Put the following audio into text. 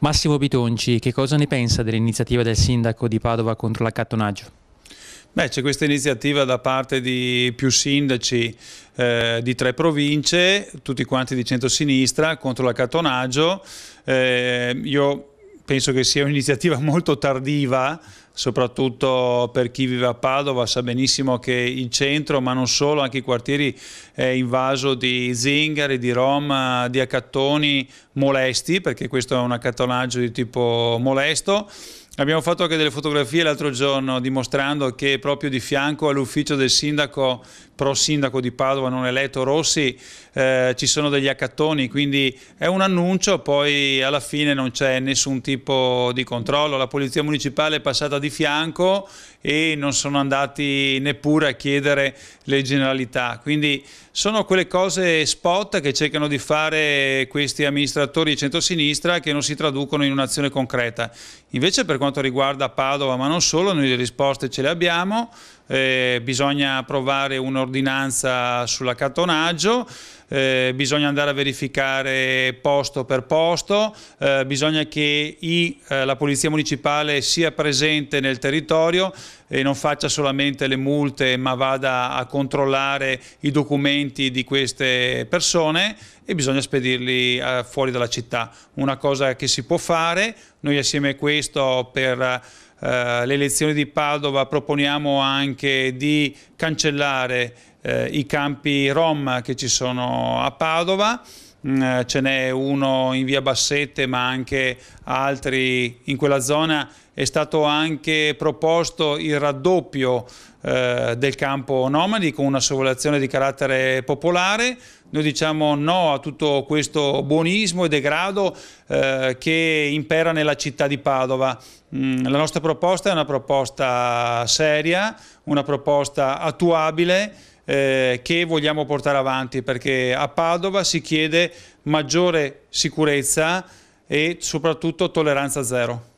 Massimo Bitonci, che cosa ne pensa dell'iniziativa del sindaco di Padova contro l'accattonaggio? Beh, c'è questa iniziativa da parte di più sindaci eh, di tre province, tutti quanti di centrosinistra, contro l'accattonaggio. Eh, io penso che sia un'iniziativa molto tardiva, soprattutto per chi vive a Padova, sa benissimo che il centro, ma non solo, anche i quartieri è invaso di zingari, di rom, di accattoni molesti, perché questo è un accattonaggio di tipo molesto Abbiamo fatto anche delle fotografie l'altro giorno dimostrando che proprio di fianco all'ufficio del sindaco, pro sindaco di Padova non eletto Rossi, eh, ci sono degli accattoni, quindi è un annuncio, poi alla fine non c'è nessun tipo di controllo, la polizia municipale è passata di fianco e non sono andati neppure a chiedere le generalità, quindi sono quelle cose spot che cercano di fare questi amministratori di centrosinistra che non si traducono in un'azione concreta. Invece per quanto quanto riguarda Padova, ma non solo, noi le risposte ce le abbiamo, eh, bisogna approvare un'ordinanza sull'accattonaggio, eh, bisogna andare a verificare posto per posto, eh, bisogna che i, eh, la Polizia Municipale sia presente nel territorio e non faccia solamente le multe ma vada a controllare i documenti di queste persone e bisogna spedirli eh, fuori dalla città. Una cosa che si può fare, noi assieme a questo per Uh, le elezioni di Padova proponiamo anche di cancellare uh, i campi Rom che ci sono a Padova Mm, eh, ce n'è uno in via Bassette ma anche altri in quella zona, è stato anche proposto il raddoppio eh, del campo nomadi con una sorvolazione di carattere popolare. Noi diciamo no a tutto questo buonismo e degrado eh, che impera nella città di Padova. Mm, la nostra proposta è una proposta seria, una proposta attuabile eh, che vogliamo portare avanti perché a Padova si chiede maggiore sicurezza e soprattutto tolleranza zero.